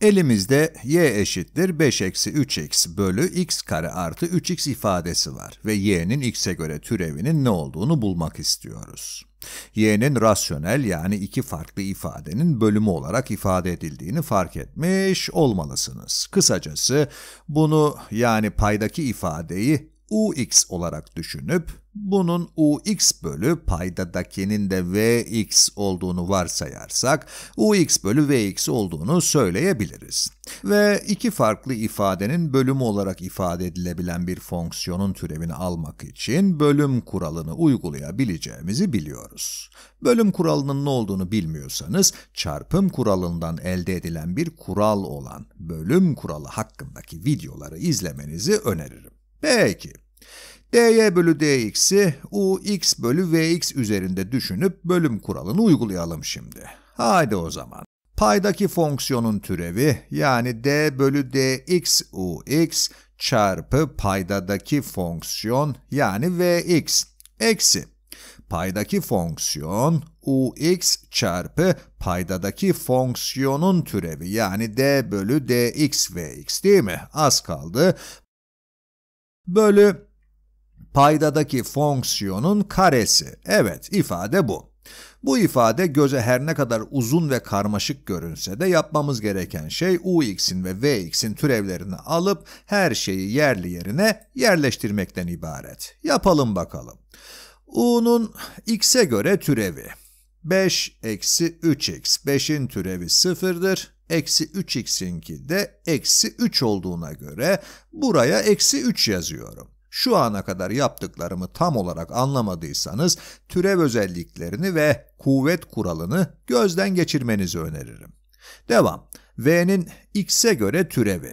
Elimizde y eşittir 5 eksi 3x bölü x kare artı 3x ifadesi var ve y'nin x'e göre türevinin ne olduğunu bulmak istiyoruz. y'nin rasyonel yani iki farklı ifadenin bölümü olarak ifade edildiğini fark etmiş olmalısınız. Kısacası bunu yani paydaki ifadeyi ux olarak düşünüp bunun ux bölü paydadaki'nin de vx olduğunu varsayarsak, ux bölü vx olduğunu söyleyebiliriz. Ve iki farklı ifadenin bölümü olarak ifade edilebilen bir fonksiyonun türevini almak için bölüm kuralını uygulayabileceğimizi biliyoruz. Bölüm kuralının ne olduğunu bilmiyorsanız, çarpım kuralından elde edilen bir kural olan bölüm kuralı hakkındaki videoları izlemenizi öneririm. Peki dy bölü dx'i x bölü vx üzerinde düşünüp bölüm kuralını uygulayalım şimdi. Haydi o zaman. Paydaki fonksiyonun türevi yani d bölü dx u x çarpı paydadaki fonksiyon yani vx eksi paydaki fonksiyon u x çarpı paydadaki fonksiyonun türevi yani d bölü dx vx değil mi? Az kaldı. Bölü paydadaki fonksiyonun karesi. Evet, ifade bu. Bu ifade göze her ne kadar uzun ve karmaşık görünse de yapmamız gereken şey ux'in ve vx'in türevlerini alıp her şeyi yerli yerine yerleştirmekten ibaret. Yapalım bakalım. u'nun x'e göre türevi. 5 eksi 3x. 5'in türevi 0'dır. Eksi 3x'inki de eksi 3 olduğuna göre buraya eksi 3 yazıyorum. Şu ana kadar yaptıklarımı tam olarak anlamadıysanız türev özelliklerini ve kuvvet kuralını gözden geçirmenizi öneririm. Devam. V'nin x'e göre türevi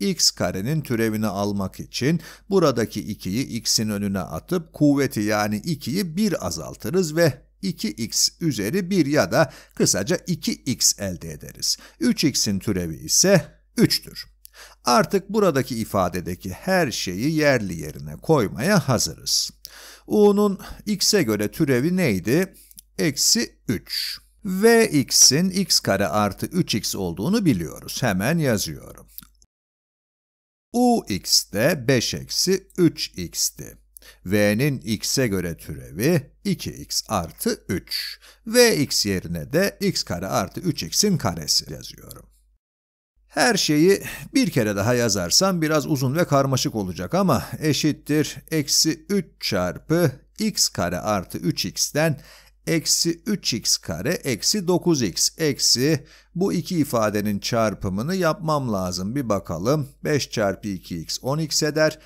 x karenin türevini almak için buradaki 2'yi x'in önüne atıp kuvveti yani 2'yi 1 azaltırız ve 2x üzeri 1 ya da kısaca 2x elde ederiz. 3x'in türevi ise 3'tür. Artık buradaki ifadedeki her şeyi yerli yerine koymaya hazırız. U'nun x'e göre türevi neydi? Eksi 3. x'in x kare artı 3x olduğunu biliyoruz. Hemen yazıyorum. Ux de 5 eksi 3x'ti. V'nin x'e göre türevi 2x artı 3. V x yerine de x kare artı 3x'in karesi yazıyorum. Her şeyi bir kere daha yazarsam biraz uzun ve karmaşık olacak ama eşittir eksi 3 çarpı x kare artı 3x'ten eksi 3x kare eksi 9x eksi bu iki ifadenin çarpımını yapmam lazım. Bir bakalım 5 çarpı 2x 10x eder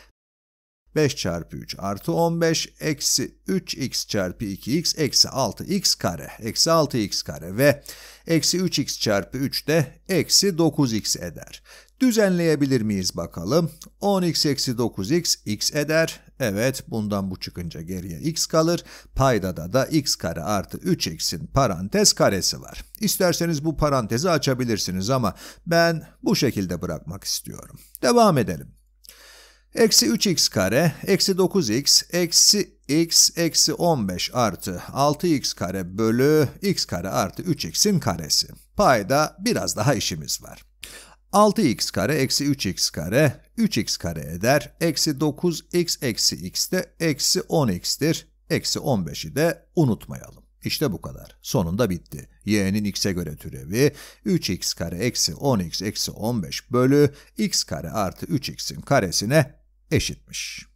5 çarpı 3 artı 15 eksi 3x çarpı 2x eksi 6x kare eksi 6x kare ve eksi 3x çarpı 3 de eksi 9x eder. Düzenleyebilir miyiz bakalım? 10x eksi 9x x eder. Evet bundan bu çıkınca geriye x kalır. Paydada da x kare artı 3x'in parantez karesi var. İsterseniz bu parantezi açabilirsiniz ama ben bu şekilde bırakmak istiyorum. Devam edelim. Eksi 3x kare, eksi 9x, eksi x, eksi 15 artı 6x kare bölü x kare artı 3x'in karesi. Payda biraz daha işimiz var. 6x kare eksi 3x kare 3x kare eder. Eksi 9x eksi x de eksi 10x'tir. Eksi 15'i de unutmayalım. İşte bu kadar. Sonunda bitti. y'nin x'e göre türevi 3x kare eksi 10x eksi 15 bölü x kare artı 3x'in karesine eşitmiş.